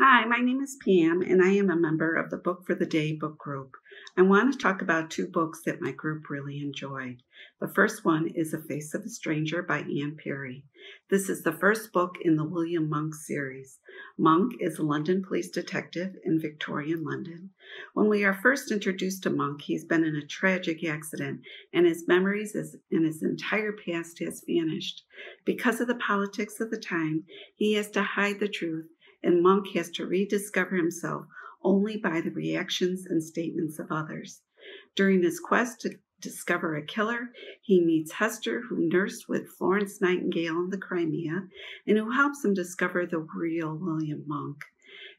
Hi, my name is Pam, and I am a member of the Book for the Day book group. I want to talk about two books that my group really enjoyed. The first one is A Face of a Stranger by Anne Peary. This is the first book in the William Monk series. Monk is a London police detective in Victorian London. When we are first introduced to Monk, he's been in a tragic accident, and his memories and his entire past has vanished. Because of the politics of the time, he has to hide the truth and Monk has to rediscover himself only by the reactions and statements of others. During his quest to discover a killer, he meets Hester, who nursed with Florence Nightingale in the Crimea, and who helps him discover the real William Monk.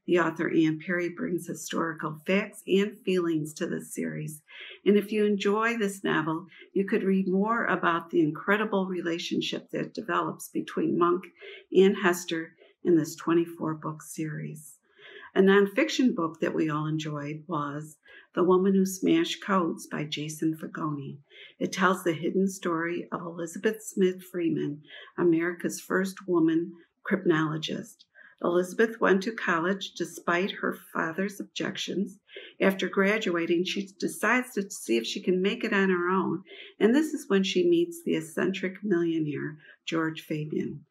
The author Anne Perry brings historical facts and feelings to this series. And if you enjoy this novel, you could read more about the incredible relationship that develops between Monk and Hester in this 24 book series. A nonfiction book that we all enjoyed was The Woman Who Smashed Codes by Jason Fagoni. It tells the hidden story of Elizabeth Smith Freeman, America's first woman cryptologist. Elizabeth went to college despite her father's objections. After graduating, she decides to see if she can make it on her own, and this is when she meets the eccentric millionaire George Fabian.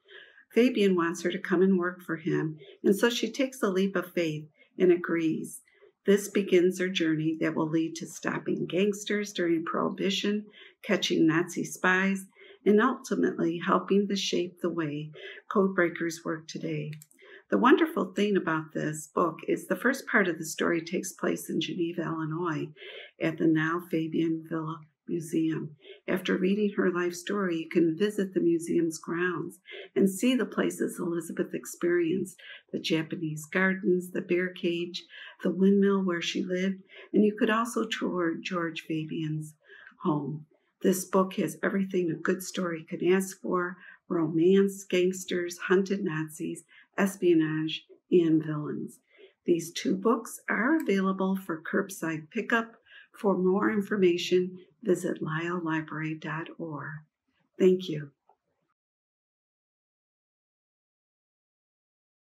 Fabian wants her to come and work for him, and so she takes a leap of faith and agrees. This begins her journey that will lead to stopping gangsters during Prohibition, catching Nazi spies, and ultimately helping to shape the way codebreakers work today. The wonderful thing about this book is the first part of the story takes place in Geneva, Illinois, at the now Fabian Villa Museum. After reading her life story, you can visit the museum's grounds and see the places Elizabeth experienced the Japanese gardens, the bear cage, the windmill where she lived, and you could also tour George Fabian's home. This book has everything a good story could ask for romance, gangsters, hunted Nazis, espionage, and villains. These two books are available for curbside pickup. For more information, visit lyelllibrary.org. Thank you.